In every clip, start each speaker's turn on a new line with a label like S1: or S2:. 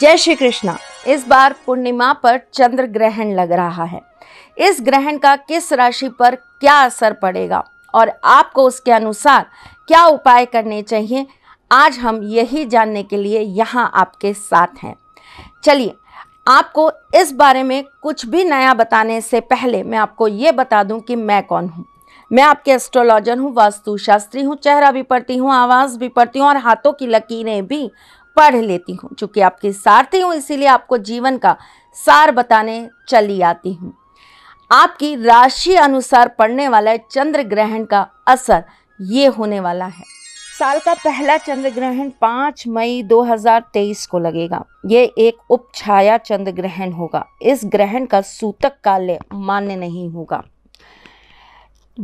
S1: जय श्री कृष्णा इस बार पूर्णिमा पर चंद्र ग्रहण लग रहा है इस ग्रहण का किस राशि पर क्या असर पड़ेगा और आपको उसके अनुसार क्या उपाय करने चाहिए आज हम यही जानने के लिए यहाँ आपके साथ हैं चलिए आपको इस बारे में कुछ भी नया बताने से पहले मैं आपको ये बता दूं कि मैं कौन हूँ मैं आपके एस्ट्रोलॉजर हूँ वास्तुशास्त्री हूँ चेहरा भी पढ़ती हूँ आवाज़ भी पढ़ती हूँ और हाथों की लकीरें भी पढ़ लेती हूँ चूँकि आपके सारथी हूँ इसीलिए आपको जीवन का सार बताने चली आती हूँ आपकी राशि अनुसार पड़ने वाला चंद्र ग्रहण का असर ये होने वाला है साल का पहला चंद्र ग्रहण 5 मई 2023 को लगेगा ये एक उपछाया चंद्र ग्रहण होगा इस ग्रहण का सूतक काल मान्य नहीं होगा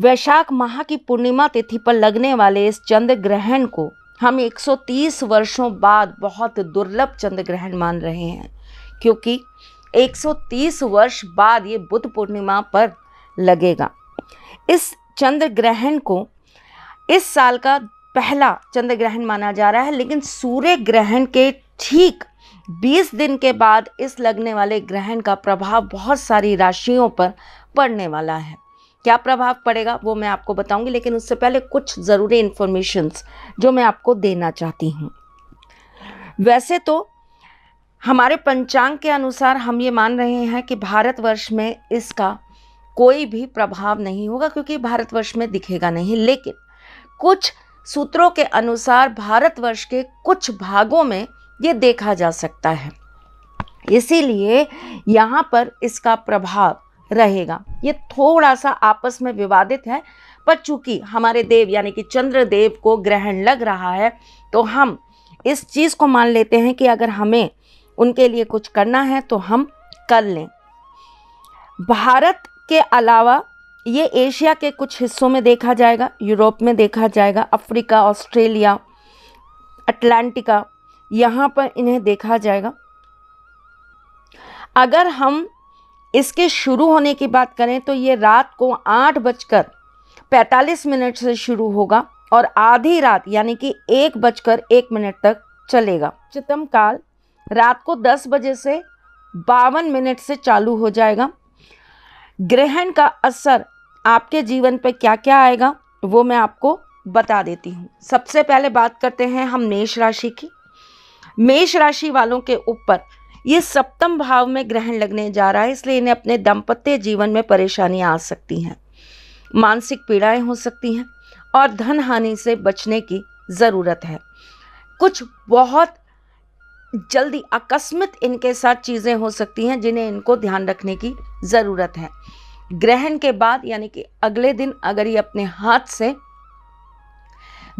S1: वैशाख माह की पूर्णिमा तिथि पर लगने वाले इस चंद्र ग्रहण को हम 130 वर्षों बाद बहुत दुर्लभ चंद्र ग्रहण मान रहे हैं क्योंकि 130 वर्ष बाद ये बुद्ध पूर्णिमा पर लगेगा इस चंद्र ग्रहण को इस साल का पहला चंद्र ग्रहण माना जा रहा है लेकिन सूर्य ग्रहण के ठीक 20 दिन के बाद इस लगने वाले ग्रहण का प्रभाव बहुत सारी राशियों पर पड़ने वाला है क्या प्रभाव पड़ेगा वो मैं आपको बताऊंगी लेकिन उससे पहले कुछ ज़रूरी इन्फॉर्मेशंस जो मैं आपको देना चाहती हूँ वैसे तो हमारे पंचांग के अनुसार हम ये मान रहे हैं कि भारतवर्ष में इसका कोई भी प्रभाव नहीं होगा क्योंकि भारतवर्ष में दिखेगा नहीं लेकिन कुछ सूत्रों के अनुसार भारतवर्ष के कुछ भागों में ये देखा जा सकता है इसीलिए यहाँ पर इसका प्रभाव रहेगा ये थोड़ा सा आपस में विवादित है पर चूंकि हमारे देव यानी कि चंद्रदेव को ग्रहण लग रहा है तो हम इस चीज़ को मान लेते हैं कि अगर हमें उनके लिए कुछ करना है तो हम कर लें भारत के अलावा ये एशिया के कुछ हिस्सों में देखा जाएगा यूरोप में देखा जाएगा अफ्रीका ऑस्ट्रेलिया अटलांटिका यहाँ पर इन्हें देखा जाएगा अगर हम इसके शुरू होने की बात करें तो ये रात को आठ बजकर पैंतालीस मिनट से शुरू होगा और आधी रात यानी कि एक बजकर एक मिनट तक चलेगा उच्चतम काल रात को दस बजे से बावन मिनट से चालू हो जाएगा ग्रहण का असर आपके जीवन पर क्या क्या आएगा वो मैं आपको बता देती हूँ सबसे पहले बात करते हैं हम मेष राशि की मेष राशि वालों के ऊपर ये सप्तम भाव में ग्रहण लगने जा रहा है इसलिए इन्हें अपने दाम्पत्य जीवन में परेशानियाँ आ सकती हैं मानसिक पीड़ाएं हो सकती हैं और धन हानि से बचने की ज़रूरत है कुछ बहुत जल्दी आकस्मित इनके साथ चीज़ें हो सकती हैं जिन्हें इनको ध्यान रखने की ज़रूरत है ग्रहण के बाद यानी कि अगले दिन अगर ये अपने हाथ से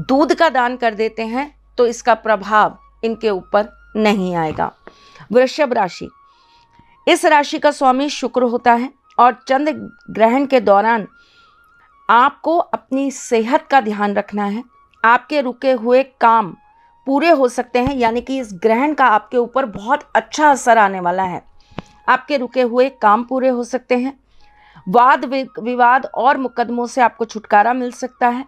S1: दूध का दान कर देते हैं तो इसका प्रभाव इनके ऊपर नहीं आएगा वृषभ राशि इस राशि का स्वामी शुक्र होता है और चंद्र ग्रहण के दौरान आपको अपनी सेहत का ध्यान रखना है आपके रुके हुए काम पूरे हो सकते हैं यानी कि इस ग्रहण का आपके ऊपर बहुत अच्छा असर आने वाला है आपके रुके हुए काम पूरे हो सकते हैं वाद विवाद और मुकदमों से आपको छुटकारा मिल सकता है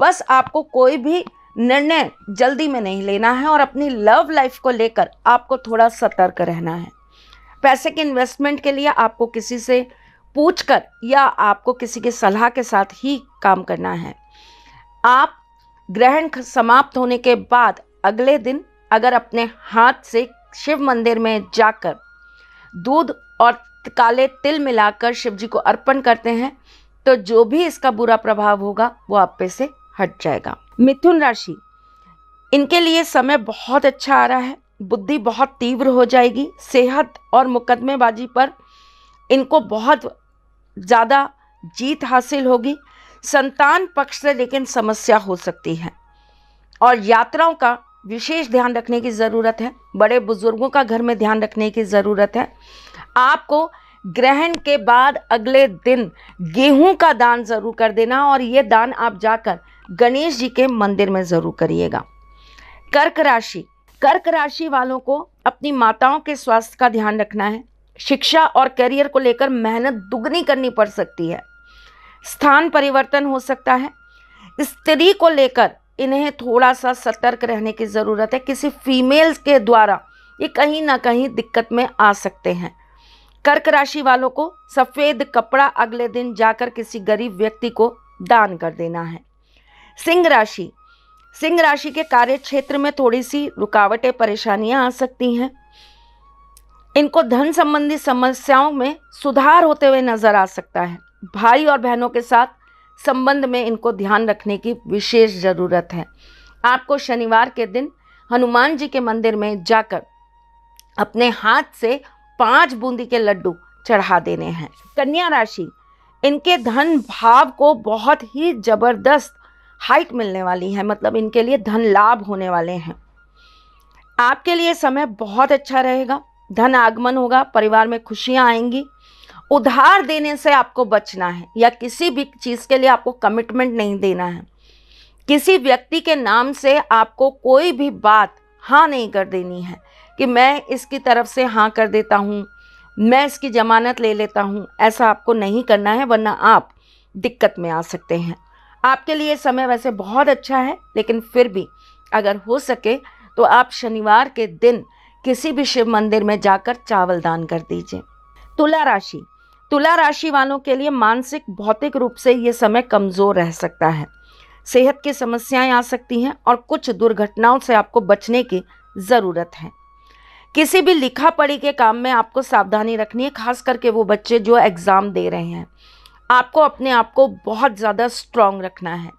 S1: बस आपको कोई भी निर्णय जल्दी में नहीं लेना है और अपनी लव लाइफ को लेकर आपको थोड़ा सतर्क रहना है पैसे के इन्वेस्टमेंट के लिए आपको किसी से पूछ कर या आपको किसी के सलाह के साथ ही काम करना है आप ग्रहण समाप्त होने के बाद अगले दिन अगर अपने हाथ से शिव मंदिर में जाकर दूध और काले तिल मिलाकर शिव जी को अर्पण करते हैं तो जो भी इसका बुरा प्रभाव होगा वो आप पे से हट जाएगा मिथुन राशि इनके लिए समय बहुत अच्छा आ रहा है बुद्धि बहुत तीव्र हो जाएगी सेहत और मुकदमेबाजी पर इनको बहुत ज़्यादा जीत हासिल होगी संतान पक्ष से लेकिन समस्या हो सकती है और यात्राओं का विशेष ध्यान रखने की ज़रूरत है बड़े बुज़ुर्गों का घर में ध्यान रखने की ज़रूरत है आपको ग्रहण के बाद अगले दिन गेहूं का दान ज़रूर कर देना और ये दान आप जाकर गणेश जी के मंदिर में ज़रूर करिएगा कर्क राशि कर्क राशि वालों को अपनी माताओं के स्वास्थ्य का ध्यान रखना है शिक्षा और करियर को लेकर मेहनत दुगनी करनी पड़ सकती है स्थान परिवर्तन हो सकता है स्त्री को लेकर इन्हें थोड़ा सा सतर्क रहने की ज़रूरत है किसी फीमेल के द्वारा ये कहीं ना कहीं दिक्कत में आ सकते हैं कर्क राशि वालों को सफ़ेद कपड़ा अगले दिन जाकर किसी गरीब व्यक्ति को दान कर देना है सिंह राशि सिंह राशि के कार्य क्षेत्र में थोड़ी सी रुकावटें परेशानियां आ सकती हैं इनको धन संबंधी समस्याओं में सुधार होते हुए नजर आ सकता है भाई और बहनों के साथ संबंध में इनको ध्यान रखने की विशेष ज़रूरत है आपको शनिवार के दिन हनुमान जी के मंदिर में जाकर अपने हाथ से पांच बूंदी के लड्डू चढ़ा देने हैं कन्या राशि इनके धन भाव को बहुत ही जबरदस्त हाइट मिलने वाली है मतलब इनके लिए धन लाभ होने वाले हैं आपके लिए समय बहुत अच्छा रहेगा धन आगमन होगा परिवार में खुशियाँ आएंगी उधार देने से आपको बचना है या किसी भी चीज़ के लिए आपको कमिटमेंट नहीं देना है किसी व्यक्ति के नाम से आपको कोई भी बात हाँ नहीं कर देनी है कि मैं इसकी तरफ से हाँ कर देता हूँ मैं इसकी जमानत ले लेता हूँ ऐसा आपको नहीं करना है वरना आप दिक्कत में आ सकते हैं आपके लिए समय वैसे बहुत अच्छा है लेकिन फिर भी अगर हो सके तो आप शनिवार के दिन किसी भी शिव मंदिर में जाकर चावल दान कर दीजिए तुला राशि तुला राशि वालों के लिए मानसिक भौतिक रूप से ये समय कमज़ोर रह सकता है सेहत की समस्याएं आ सकती हैं और कुछ दुर्घटनाओं से आपको बचने की ज़रूरत है किसी भी लिखा पढ़ी के काम में आपको सावधानी रखनी है खास करके वो बच्चे जो एग्ज़ाम दे रहे हैं आपको अपने आप को बहुत ज़्यादा स्ट्रांग रखना है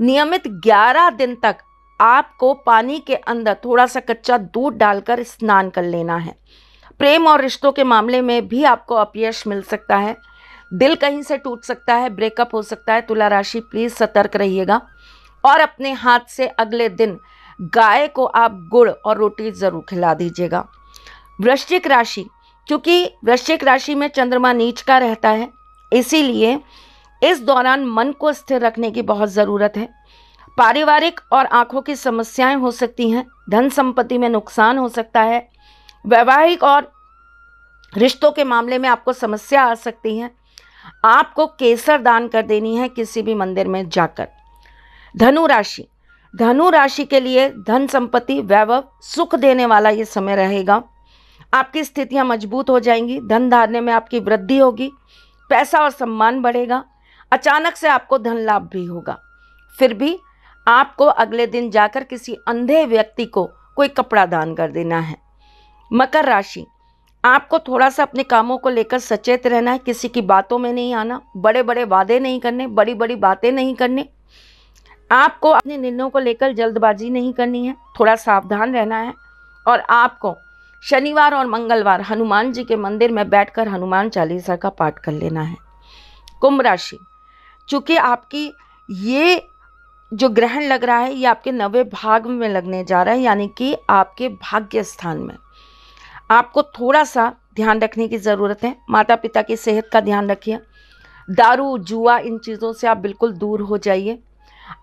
S1: नियमित 11 दिन तक आपको पानी के अंदर थोड़ा सा कच्चा दूध डालकर स्नान कर लेना है प्रेम और रिश्तों के मामले में भी आपको अपयश मिल सकता है दिल कहीं से टूट सकता है ब्रेकअप हो सकता है तुला राशि प्लीज़ सतर्क रहिएगा और अपने हाथ से अगले दिन गाय को आप गुड़ और रोटी ज़रूर खिला दीजिएगा वृश्चिक राशि क्योंकि वृश्चिक राशि में चंद्रमा नीच का रहता है इसीलिए इस दौरान मन को स्थिर रखने की बहुत ज़रूरत है पारिवारिक और आंखों की समस्याएं हो सकती हैं धन संपत्ति में नुकसान हो सकता है वैवाहिक और रिश्तों के मामले में आपको समस्या आ सकती है आपको केसर दान कर देनी है किसी भी मंदिर में जाकर धनु राशि धनु राशि के लिए धन संपत्ति वैभव सुख देने वाला ये समय रहेगा आपकी स्थितियां मजबूत हो जाएंगी धन धारने में आपकी वृद्धि होगी पैसा और सम्मान बढ़ेगा अचानक से आपको धन लाभ भी होगा फिर भी आपको अगले दिन जाकर किसी अंधे व्यक्ति को कोई कपड़ा दान कर देना है मकर राशि आपको थोड़ा सा अपने कामों को लेकर सचेत रहना है किसी की बातों में नहीं आना बड़े बड़े वादे नहीं करने बड़ी बड़ी बातें नहीं करने आपको अपने निर्णयों को लेकर जल्दबाजी नहीं करनी है थोड़ा सावधान रहना है और आपको शनिवार और मंगलवार हनुमान जी के मंदिर में बैठकर हनुमान चालीसा का पाठ कर लेना है कुंभ राशि चूँकि आपकी ये जो ग्रहण लग रहा है ये आपके नवे भाग में लगने जा रहा है यानी कि आपके भाग्य स्थान में आपको थोड़ा सा ध्यान रखने की ज़रूरत है माता पिता की सेहत का ध्यान रखिए दारू जुआ इन चीज़ों से आप बिल्कुल दूर हो जाइए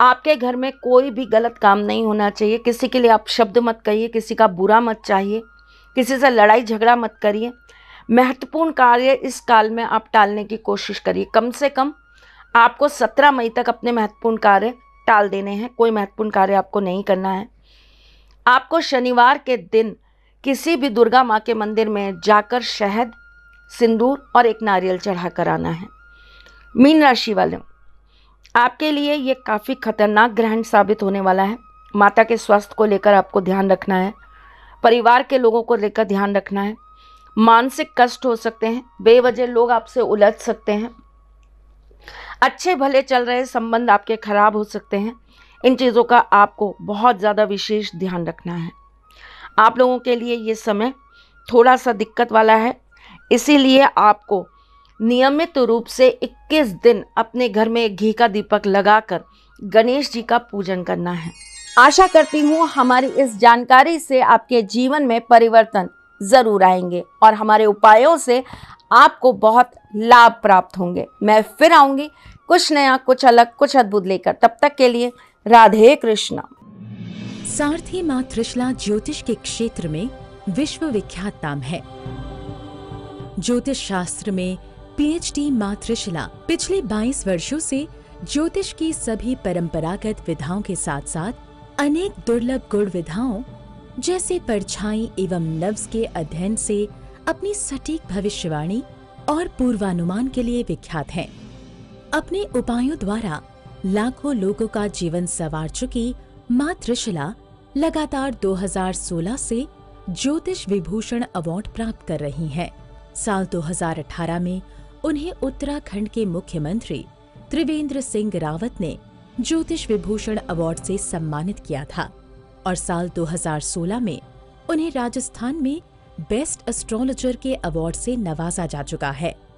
S1: आपके घर में कोई भी गलत काम नहीं होना चाहिए किसी के लिए आप शब्द मत कहिए किसी का बुरा मत चाहिए किसी से लड़ाई झगड़ा मत करिए महत्वपूर्ण कार्य इस काल में आप टालने की कोशिश करिए कम से कम आपको सत्रह मई तक अपने महत्वपूर्ण कार्य टाल देने हैं कोई महत्वपूर्ण कार्य आपको नहीं करना है आपको शनिवार के दिन किसी भी दुर्गा माँ के मंदिर में जाकर शहद सिंदूर और एक नारियल चढ़ा कर आना है मीन राशि वाले आपके लिए ये काफ़ी खतरनाक ग्रहण साबित होने वाला है माता के स्वास्थ्य को लेकर आपको ध्यान रखना है परिवार के लोगों को लेकर ध्यान रखना है मानसिक कष्ट हो सकते हैं बेवजह लोग आपसे उलझ सकते हैं अच्छे भले चल रहे संबंध आपके खराब हो सकते हैं इन चीज़ों का आपको बहुत ज़्यादा विशेष ध्यान रखना है आप लोगों के लिए ये समय थोड़ा सा दिक्कत वाला है इसीलिए आपको नियमित रूप से 21 दिन अपने घर में घी का दीपक लगाकर गणेश जी का पूजन करना है आशा करती हूँ हमारी इस जानकारी से आपके जीवन में परिवर्तन ज़रूर आएंगे और हमारे उपायों से आपको बहुत लाभ प्राप्त होंगे मैं फिर आऊंगी कुछ नया कुछ अलग कुछ अद्भुत लेकर तब तक के लिए
S2: राधे कृष्णा सारथी माँ त्रिशला ज्योतिष के क्षेत्र में विश्व विख्यात नाम है ज्योतिष शास्त्र में पीएचडी माँ त्रिशला पिछले 22 वर्षों से ज्योतिष की सभी परंपरागत विधाओं के साथ साथ अनेक दुर्लभ गुण विधाओं जैसे परछाई एवं नब्ज के अध्ययन से अपनी सटीक भविष्यवाणी और पूर्वानुमान के लिए विख्यात हैं अपने उपायों द्वारा लाखों लोगों का जीवन संवार चुकी माँ लगातार 2016 से ज्योतिष विभूषण अवार्ड प्राप्त कर रही हैं। साल 2018 में उन्हें उत्तराखंड के मुख्यमंत्री त्रिवेंद्र सिंह रावत ने ज्योतिष विभूषण अवार्ड से सम्मानित किया था और साल 2016 में उन्हें राजस्थान में बेस्ट एस्ट्रोलॉजर के अवार्ड से नवाजा जा चुका है